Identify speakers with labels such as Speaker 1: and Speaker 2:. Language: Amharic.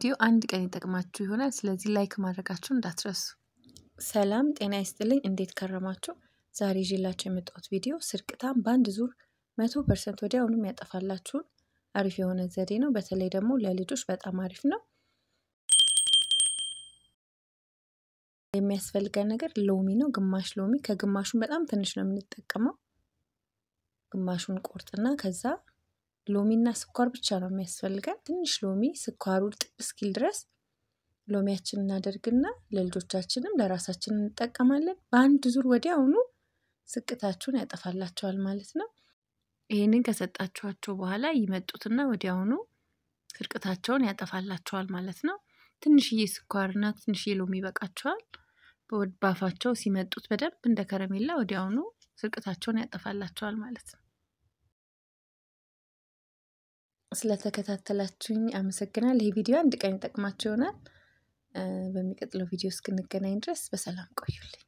Speaker 1: ቪዲዮ አንድ ቀን ይጠቅማችሁ ይሆናል። ስለዚህ ላይክ ማድረጋችሁ እንዳትረሱ። ሰላም ጤና ይስጥልኝ። እንዴት ከረማችሁ? ዛሬ ይዤላችሁ የመጣሁት ቪዲዮ ስርቅታን በአንድ ዙር መቶ ፐርሰንት ወዲያውኑም ያጠፋላችሁን አሪፍ የሆነ ዘዴ ነው። በተለይ ደግሞ ለልጆች በጣም አሪፍ ነው። የሚያስፈልገን ነገር ሎሚ ነው፣ ግማሽ ሎሚ። ከግማሹን በጣም ትንሽ ነው የምንጠቀመው። ግማሹን ቁርጥና ከዛ ሎሚና ስኳር ብቻ ነው የሚያስፈልገን። ትንሽ ሎሚ ስኳሩ ጥብ እስኪል ድረስ ሎሚያችን እናደርግና ለልጆቻችንም ለራሳችን እንጠቀማለን። በአንድ ዙር ወዲያውኑ ስቅታችሁን ያጠፋላቸዋል ማለት ነው። ይህንን ከሰጣችኋቸው በኋላ ይመጡትና ወዲያውኑ ስርቅታቸውን ያጠፋላቸዋል ማለት ነው። ትንሽዬ ስኳርና ትንሽዬ ሎሚ ይበቃቸዋል። በአፋቸው ሲመጡት በደንብ እንደ ከረሜላ ወዲያውኑ ስርቅታቸውን ያጠፋላቸዋል ማለት ነው። ስለተከታተላችሁኝ አመሰግናል። ይህ ቪዲዮ አንድ ቀን ይጠቅማችሁ ይሆናል። በሚቀጥለው ቪዲዮ እስክንገናኝ ድረስ በሰላም ቆዩልኝ።